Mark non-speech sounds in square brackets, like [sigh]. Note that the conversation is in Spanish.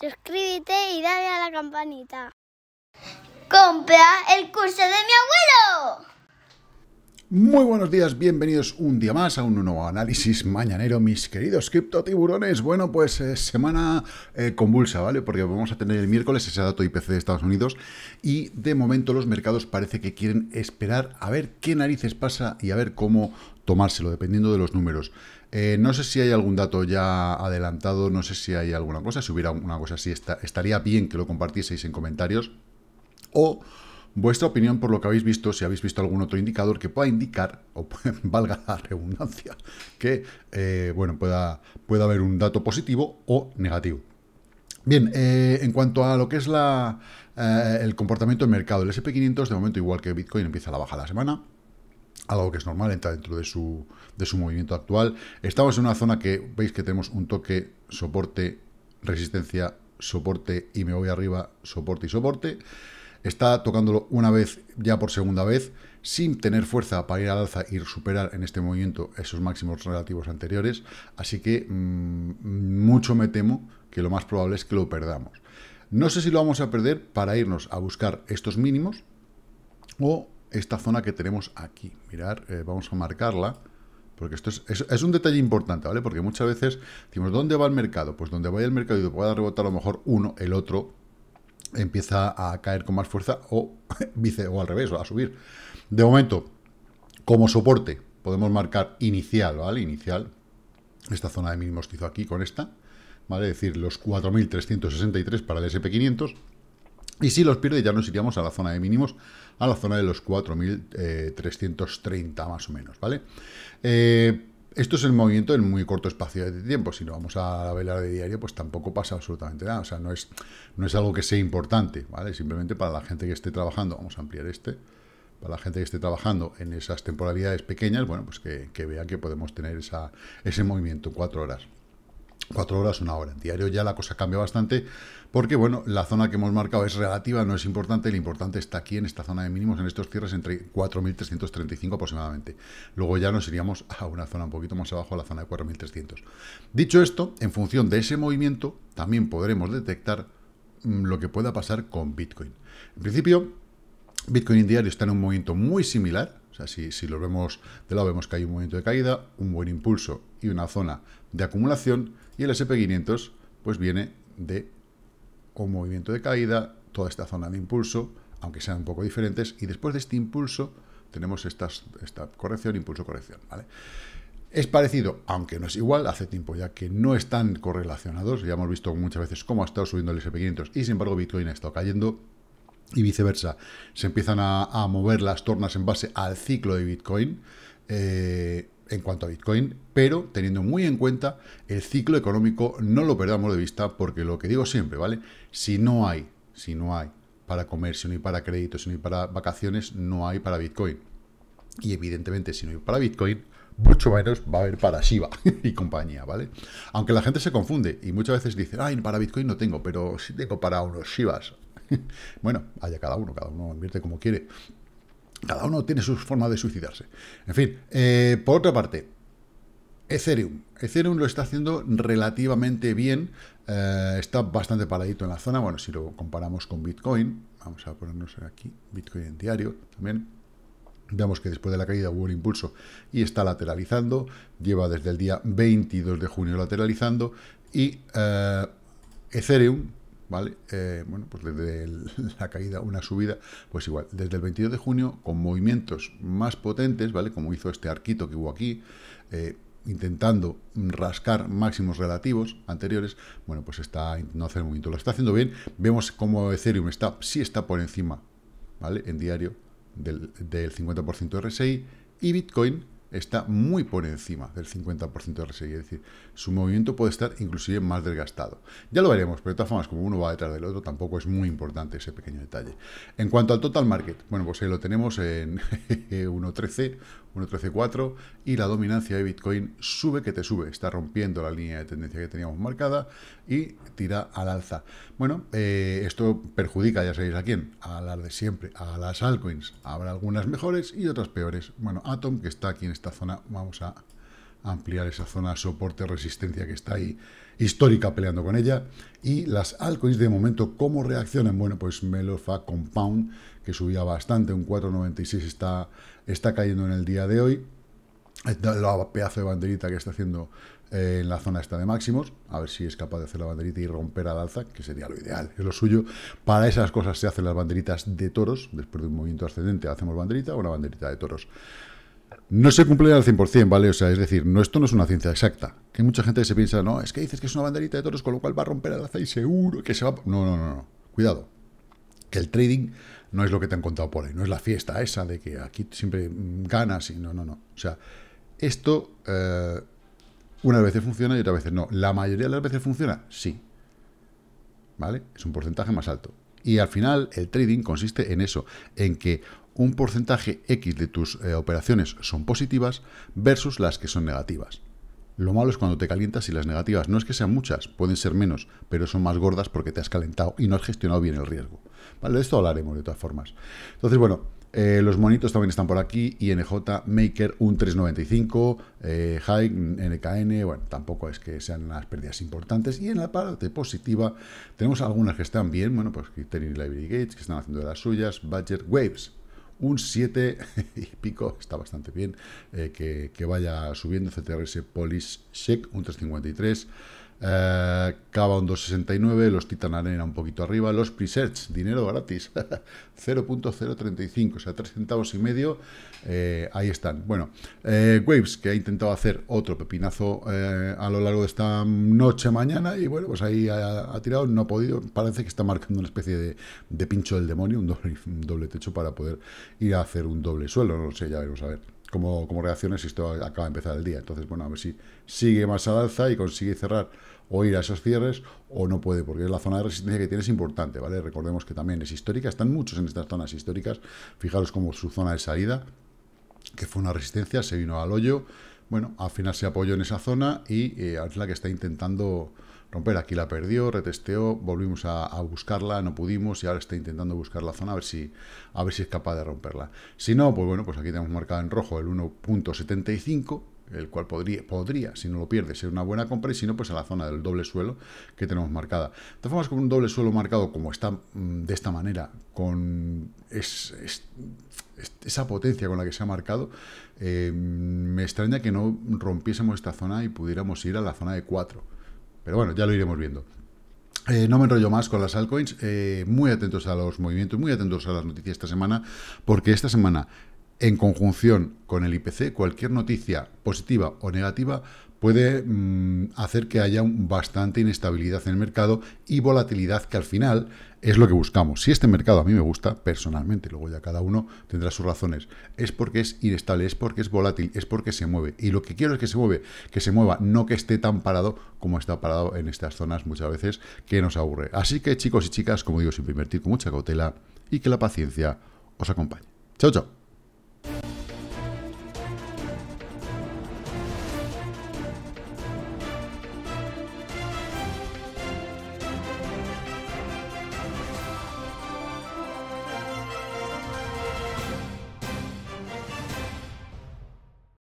suscríbete y dale a la campanita. ¡Compra el curso de mi abuelo! Muy buenos días, bienvenidos un día más a un nuevo análisis mañanero, mis queridos tiburones. Bueno, pues eh, semana eh, convulsa, ¿vale? Porque vamos a tener el miércoles ese dato IPC de Estados Unidos y de momento los mercados parece que quieren esperar a ver qué narices pasa y a ver cómo tomárselo, dependiendo de los números. Eh, no sé si hay algún dato ya adelantado, no sé si hay alguna cosa. Si hubiera una cosa así, estaría bien que lo compartieseis en comentarios. O vuestra opinión por lo que habéis visto, si habéis visto algún otro indicador que pueda indicar, o [laughs] valga la redundancia, que eh, bueno, pueda, pueda haber un dato positivo o negativo. Bien, eh, en cuanto a lo que es el comportamiento del mercado, el SP500 de momento igual que Bitcoin empieza la baja la semana algo que es normal, entra dentro de su, movimiento actual. Estamos en una zona que veis que tenemos un toque, soporte, resistencia, soporte y me voy arriba, soporte y soporte. Está tocándolo una vez, ya por segunda vez, sin tener fuerza para ir al alza y superar en este movimiento esos máximos relativos anteriores. Así que mm, mucho me temo que lo más probable es que lo perdamos. No sé si lo vamos a perder para irnos a buscar estos mínimos o esta zona que tenemos aquí. Mirar, eh, vamos a marcarla, porque esto es, un detalle importante, ¿vale? Porque muchas veces decimos, ¿dónde va el mercado? Pues donde vaya el mercado y pueda rebotar a lo mejor uno, el otro empieza a caer con más fuerza o, [laughs] vice, o al revés, o a subir. De momento, como soporte, podemos marcar inicial, ¿vale? Inicial, esta zona de mínimos que aquí con esta, ¿vale? Es decir, los 4.363 para el SP500 y si los pierde ya nos iríamos a la zona de mínimos, a la zona de los 4.330 eh, más o menos, ¿vale? Eh, esto es el movimiento en muy corto espacio de tiempo. Si no vamos a la vela de diario, pues tampoco pasa absolutamente nada. O sea, no es, no es algo que sea importante, ¿vale? Simplemente para la gente que esté trabajando, vamos a ampliar este, para la gente que esté trabajando en esas temporalidades pequeñas, bueno, pues que, que vea que podemos tener esa, ese movimiento cuatro horas cuatro horas, una hora. En diario ya la cosa cambia bastante, porque bueno, la zona que hemos marcado es relativa, no es importante, lo importante está aquí en esta zona de mínimos, en estos cierres entre 4.335 aproximadamente. Luego ya nos iríamos a una zona un poquito más abajo, a la zona de 4.300. Dicho esto, en función de ese movimiento, también podremos detectar mm, lo que pueda pasar con Bitcoin. En principio, Bitcoin en diario está en un movimiento muy similar, si, lo vemos de lado, vemos que hay un movimiento de caída, un buen impulso y una zona de acumulación. Y el SP500, pues viene de un movimiento de caída, toda esta zona de impulso, aunque sean un poco diferentes. Y después de este impulso, tenemos esta corrección, impulso-corrección, ¿vale? Es parecido, aunque no es igual, hace tiempo ya que no están correlacionados. Ya hemos visto muchas veces cómo ha estado subiendo el SP500 y sin embargo Bitcoin ha estado cayendo y viceversa, se empiezan a, mover las tornas en base al ciclo de Bitcoin eh, en cuanto a Bitcoin, pero teniendo muy en cuenta el ciclo económico, no lo perdamos de vista, porque lo que digo siempre, ¿vale? Si no hay, si no hay para comercio, ni para créditos, ni para vacaciones, no hay para Bitcoin. Y evidentemente, si no hay para Bitcoin, mucho menos va a haber para Shiba [laughs] y compañía, ¿vale? Aunque la gente se confunde y muchas veces dice, ay, para Bitcoin no tengo, pero sí tengo para unos Shivas [laughs] bueno, haya cada uno, cada uno invierte como quiere. Cada uno tiene su forma de suicidarse. En fin, eh, por otra parte, Ethereum. Ethereum lo está haciendo relativamente bien. Eh, está bastante paradito en la zona. Bueno, si lo comparamos con Bitcoin, vamos a ponernos aquí, Bitcoin en diario también. vemos que después de la caída hubo un impulso y está lateralizando. Lleva desde el día 22 de junio lateralizando. Y eh, Ethereum ¿vale? Eh, bueno, pues desde [laughs] la caída una subida, pues igual, desde el 22 de junio, con movimientos más potentes, ¿vale? Como hizo este arquito que hubo aquí, eh, intentando rascar máximos relativos anteriores, bueno, pues está no hacer movimiento, lo está haciendo bien, vemos cómo Ethereum está, sí está por encima, ¿vale? En diario del, del 50% RSI, y Bitcoin está muy por encima del 50% de RSI, es decir, su movimiento puede estar inclusive más desgastado. Ya lo veremos, pero de todas formas, como uno va detrás del otro, tampoco es muy importante ese pequeño detalle. En cuanto al total market, bueno, pues ahí lo tenemos en 1.13, [laughs] 1.13.4 y la dominancia de Bitcoin sube que te sube, está rompiendo la línea de tendencia que teníamos marcada y tira al alza. Bueno, eh, esto perjudica, ya sabéis a quién, a las de siempre, a las altcoins. Habrá algunas mejores y otras peores. Bueno, Atom, que está aquí en este esta zona vamos a ampliar esa zona soporte-resistencia que está ahí histórica peleando con ella. Y las altcoins de momento, ¿cómo reaccionan? Bueno, pues Melofa Compound, que subía bastante, un 4.96 está, está cayendo en el día de hoy. La pedazo de banderita que está haciendo eh, en la zona esta de máximos, a ver si es capaz de hacer la banderita y romper al alza, que sería lo ideal, es lo suyo. Para esas cosas se hacen las banderitas de toros, después de un movimiento ascendente hacemos banderita o una banderita de toros. No se cumple al 100%, ¿vale? O sea, es decir, esto no es una ciencia exacta. Que mucha gente se piensa, no, es que dices que es una banderita de toros, con lo cual va a romper el y seguro, que se va... No, no, no, no. Cuidado. Que el trading no es lo que te han contado por ahí. No es la fiesta esa de que aquí siempre mm, ganas y no, no, no. O sea, esto eh, una vez funciona y otra vez no. ¿La mayoría de las veces funciona? Sí. ¿Vale? Es un porcentaje más alto. Y al final el trading consiste en eso, en que un porcentaje X de tus eh, operaciones son positivas versus las que son negativas. Lo malo es cuando te calientas y las negativas no es que sean muchas, pueden ser menos, pero son más gordas porque te has calentado y no has gestionado bien el riesgo. Vale, de esto hablaremos de todas formas. Entonces, bueno, eh, los monitos también están por aquí, INJ, Maker, un 395, eh, NKN, bueno, tampoco es que sean las pérdidas importantes. Y en la parte positiva tenemos algunas que están bien, bueno, pues Criterion y Library Gates, que están haciendo de las suyas, Badger, Waves, un 7 [laughs] y pico, está bastante bien, eh, que, vaya subiendo CTRS Polish Check, un 353. Eh, cava un 269, los Titan Arena un poquito arriba, los presets, dinero gratis, 0.035, [laughs] o sea, 3 centavos y medio, eh, ahí están. Bueno, eh, Waves, que ha intentado hacer otro pepinazo a lo largo de esta noche, mañana, y bueno, pues ahí ha, tirado, no ha podido, parece que está marcando una especie de, pincho del demonio, un doble, un doble techo para poder ir a hacer un doble suelo, no lo sé, ya veremos a ver como, reacciones esto acaba de empezar el día. Entonces, bueno, a ver si sigue más al alza y consigue cerrar o ir a esos cierres o no puede, porque es la zona de resistencia que tiene es importante, ¿vale? Recordemos que también es histórica, están muchos en estas zonas históricas, fijaros como su zona de salida, que fue una resistencia, se vino al hoyo, bueno, al final se apoyó en esa zona y eh, es la que está intentando romper. Aquí la perdió, retesteó, volvimos a, buscarla, no pudimos y ahora está intentando buscar la zona a ver, si, a ver si es capaz de romperla. Si no, pues bueno, pues aquí tenemos marcada en rojo el 1.75, el cual podría, podría, si no lo pierde, ser una buena compra, y si no, pues a la zona del doble suelo que tenemos marcada. De todas formas, con un doble suelo marcado como está mm, de esta manera, con esa potencia con la que se ha marcado, eh, me extraña que no rompiésemos esta zona y pudiéramos ir a la zona de 4 pero bueno, ya lo iremos viendo. Eh, no me enrollo más con las altcoins. Eh, muy atentos a los movimientos, muy atentos a las noticias esta semana, porque esta semana, en conjunción con el IPC, cualquier noticia positiva o negativa puede mm, hacer que haya bastante inestabilidad en el mercado y volatilidad que al final es lo que buscamos. Si este mercado a mí me gusta, personalmente, luego ya cada uno tendrá sus razones, es porque es inestable, es porque es volátil, es porque se mueve. Y lo que quiero es que se mueve, que se mueva, no que esté tan parado como está parado en estas zonas muchas veces que nos aburre. Así que chicos y chicas, como digo, siempre invertir con mucha cautela y que la paciencia os acompañe. Chao, chao.